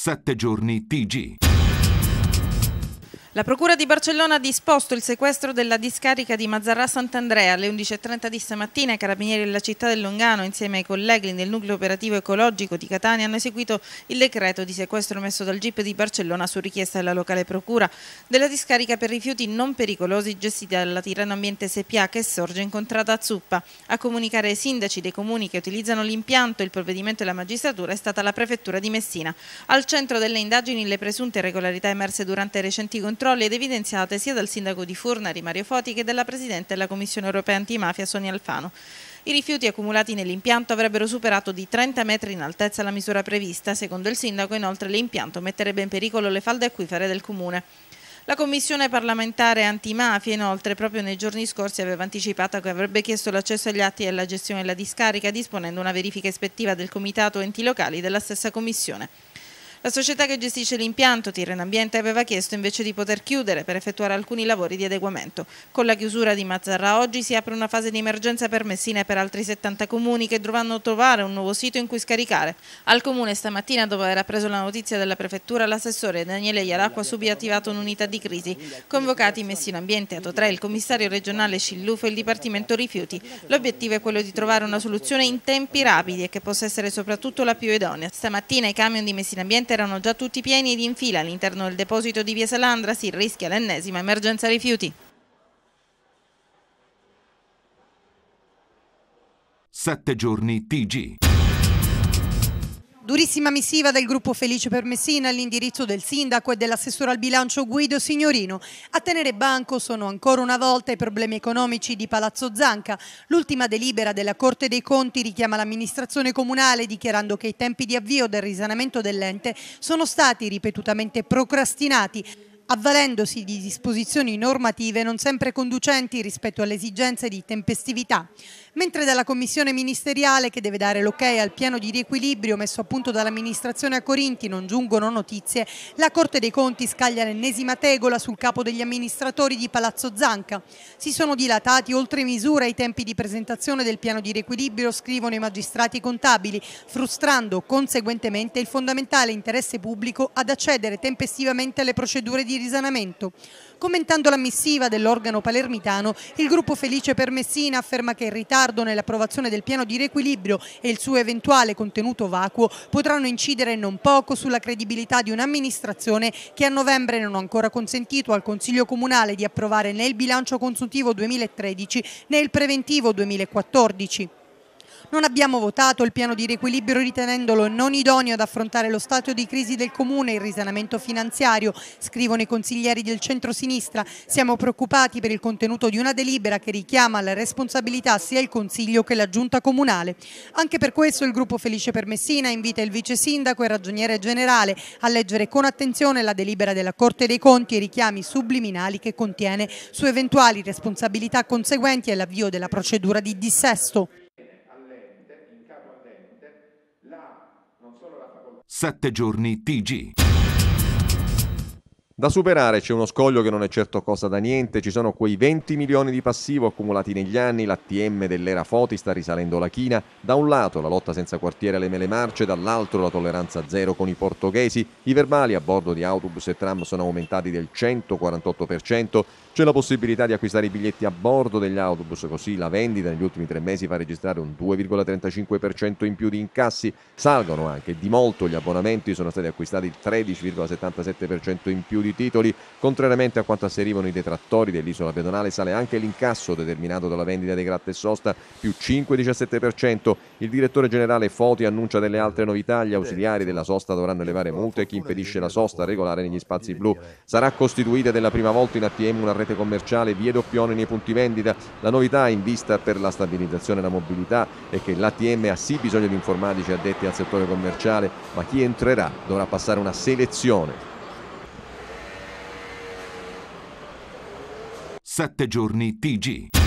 7 giorni TG. La Procura di Barcellona ha disposto il sequestro della discarica di Mazzarrà Sant'Andrea alle 11.30 di stamattina. I carabinieri della città del Longano, insieme ai colleghi del nucleo operativo ecologico di Catania, hanno eseguito il decreto di sequestro messo dal GIP di Barcellona su richiesta della locale Procura della discarica per rifiuti non pericolosi gestita dalla Tirano Ambiente SPA che sorge in contrada a Zuppa. A comunicare ai sindaci dei comuni che utilizzano l'impianto il provvedimento della magistratura è stata la prefettura di Messina. Al centro delle indagini le presunte irregolarità emerse durante i recenti continui controlli ed evidenziate sia dal sindaco di Furnari Mario Foti che dalla presidente della Commissione europea antimafia Sonia Alfano. I rifiuti accumulati nell'impianto avrebbero superato di 30 metri in altezza la misura prevista. Secondo il sindaco, inoltre, l'impianto metterebbe in pericolo le falde acquifere del comune. La Commissione parlamentare antimafia inoltre proprio nei giorni scorsi aveva anticipato che avrebbe chiesto l'accesso agli atti e alla gestione della discarica disponendo una verifica ispettiva del Comitato Enti Locali della stessa Commissione. La società che gestisce l'impianto Tirren Ambiente aveva chiesto invece di poter chiudere per effettuare alcuni lavori di adeguamento. Con la chiusura di Mazzarra oggi si apre una fase di emergenza per Messina e per altri 70 comuni che dovranno trovare un nuovo sito in cui scaricare. Al comune stamattina, dopo aver appreso la notizia della prefettura, l'assessore Daniele Iaracqua ha subito attivato un'unità di crisi. Convocati Messina Ambiente, Ato 3, il commissario regionale Scillufo e il Dipartimento Rifiuti. L'obiettivo è quello di trovare una soluzione in tempi rapidi e che possa essere soprattutto la più idonea. Stamattina i camion di Messina Ambiente 2007 erano già tutti pieni ed in fila all'interno del deposito di Via Salandra si rischia l'ennesima emergenza rifiuti. Sette giorni TG. Durissima missiva del gruppo Felice per Messina all'indirizzo del sindaco e dell'assessore al bilancio Guido Signorino. A tenere banco sono ancora una volta i problemi economici di Palazzo Zanca. L'ultima delibera della Corte dei Conti richiama l'amministrazione comunale dichiarando che i tempi di avvio del risanamento dell'ente sono stati ripetutamente procrastinati avvalendosi di disposizioni normative non sempre conducenti rispetto alle esigenze di tempestività, mentre dalla commissione ministeriale che deve dare l'ok ok al piano di riequilibrio messo a punto dall'amministrazione a Corinti non giungono notizie, la Corte dei Conti scaglia l'ennesima tegola sul capo degli amministratori di Palazzo Zanca. Si sono dilatati oltre misura i tempi di presentazione del piano di riequilibrio, scrivono i magistrati contabili, frustrando conseguentemente il fondamentale interesse pubblico ad accedere tempestivamente alle procedure di risanamento. Commentando la missiva dell'organo palermitano, il gruppo Felice per Messina afferma che il ritardo nell'approvazione del piano di riequilibrio e il suo eventuale contenuto vacuo potranno incidere non poco sulla credibilità di un'amministrazione che a novembre non ha ancora consentito al Consiglio Comunale di approvare né il bilancio consuntivo 2013 né il preventivo 2014. Non abbiamo votato il piano di riequilibrio ritenendolo non idoneo ad affrontare lo stato di crisi del Comune e il risanamento finanziario, scrivono i consiglieri del centro-sinistra. Siamo preoccupati per il contenuto di una delibera che richiama alla responsabilità sia il Consiglio che la Giunta Comunale. Anche per questo il gruppo Felice per Messina invita il Vice Sindaco e Ragioniere Generale a leggere con attenzione la delibera della Corte dei Conti e i richiami subliminali che contiene su eventuali responsabilità conseguenti all'avvio della procedura di dissesto. 7 giorni TG. Da superare c'è uno scoglio che non è certo cosa da niente, ci sono quei 20 milioni di passivo accumulati negli anni, l'ATM dell'era Foti sta risalendo la china, da un lato la lotta senza quartiere alle mele marce, dall'altro la tolleranza zero con i portoghesi, i verbali a bordo di autobus e tram sono aumentati del 148%, c'è la possibilità di acquistare i biglietti a bordo degli autobus, così la vendita negli ultimi tre mesi fa registrare un 2,35% in più di incassi, salgono anche di molto gli abbonamenti, sono stati acquistati il 13,77% in più di più titoli. Contrariamente a quanto asserivano i detrattori dell'isola pedonale, sale anche l'incasso determinato dalla vendita dei gratta e sosta, più 5,17%. Il direttore generale Foti annuncia delle altre novità. Gli ausiliari della sosta dovranno elevare multe chi impedisce la sosta regolare negli spazi blu. Sarà costituita della prima volta in ATM una rete commerciale via doppione nei punti vendita. La novità in vista per la stabilizzazione e la mobilità è che l'ATM ha sì bisogno di informatici addetti al settore commerciale, ma chi entrerà dovrà passare una selezione 7 giorni TG.